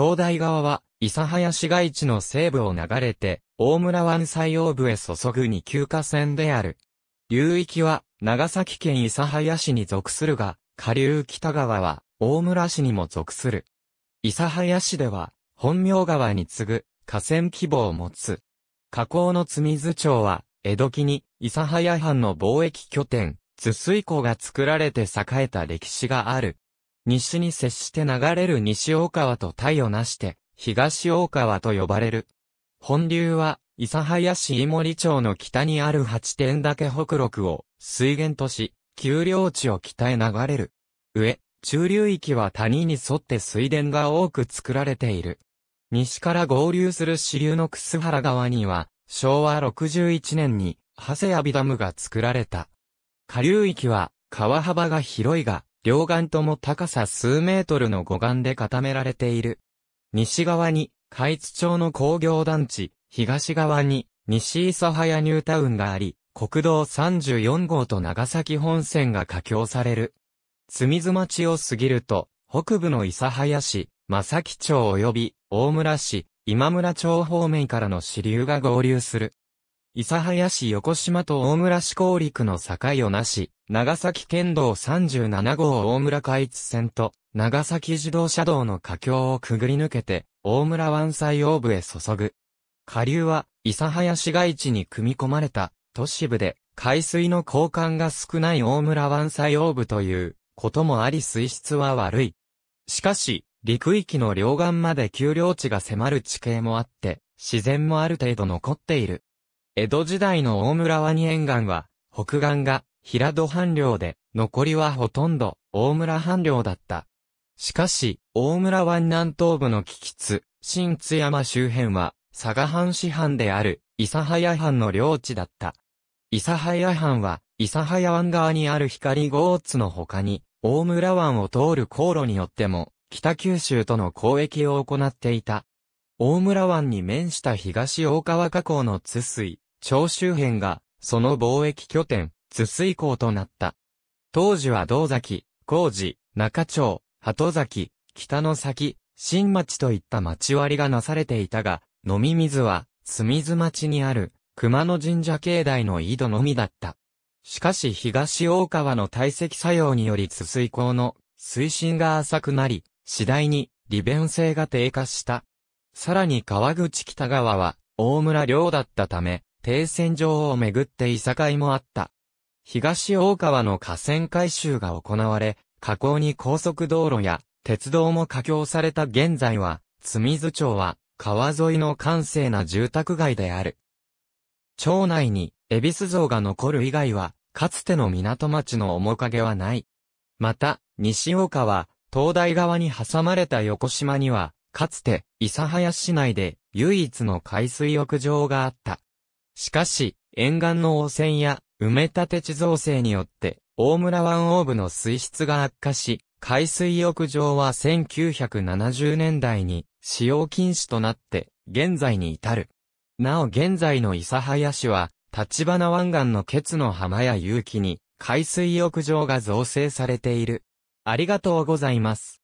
東大側は、諫早市街地の西部を流れて、大村湾西央部へ注ぐ2級河川である。流域は、長崎県諫早市に属するが、下流北川は、大村市にも属する。諫早市では、本名川に次ぐ、河川規模を持つ。河口の津水町は、江戸期に、諫早藩の貿易拠点、津水港が作られて栄えた歴史がある。西に接して流れる西大川と対をなして、東大川と呼ばれる。本流は、諫早市井森町の北にある八点岳北麓を水源とし、丘陵地を北へ流れる。上、中流域は谷に沿って水田が多く作られている。西から合流する支流の楠原川には、昭和61年に、長谷阿ビダムが作られた。下流域は、川幅が広いが、両岸とも高さ数メートルの護岸で固められている。西側に、海津町の工業団地、東側に、西諫早ニュータウンがあり、国道34号と長崎本線が架橋される。積津町を過ぎると、北部の諫早市、正木町及び、大村市、今村町方面からの支流が合流する。諫早市横島と大村市高陸の境をなし、長崎県道37号大村海津線と、長崎自動車道の架橋をくぐり抜けて、大村湾西央部へ注ぐ。下流は、諫早市街地に組み込まれた、都市部で、海水の交換が少ない大村湾西央部という、こともあり水質は悪い。しかし、陸域の両岸まで丘陵地が迫る地形もあって、自然もある程度残っている。江戸時代の大村湾沿岸は、北岸が平戸藩領で、残りはほとんど大村藩領だった。しかし、大村湾南東部の木津、新津山周辺は、佐賀藩市藩である、諫早藩の領地だった。諫早藩は、諫早湾側にある光ー津の他に、大村湾を通る航路によっても、北九州との交易を行っていた。大村湾に面した東大川河口の津水、長周辺が、その貿易拠点、津水港となった。当時は道崎、工事、中町、鳩崎、北の先、新町といった町割りがなされていたが、飲み水は、隅水町にある、熊野神社境内の井戸のみだった。しかし東大川の堆積作用により津水港の水深が浅くなり、次第に利便性が低下した。さらに川口北側は大村領だったため、停戦場をめぐっていさかいもあった。東大川の河川改修が行われ、河口に高速道路や鉄道も架橋された現在は、津水町は川沿いの閑静な住宅街である。町内に恵比寿像が残る以外は、かつての港町の面影はない。また、西岡は、東大側に挟まれた横島には、かつて、諫早市内で唯一の海水浴場があった。しかし、沿岸の汚染や埋め立て地造成によって、大村湾オーブの水質が悪化し、海水浴場は1970年代に使用禁止となって、現在に至る。なお現在の諫早市は、立花湾岸のケツの浜や有気に、海水浴場が造成されている。ありがとうございます。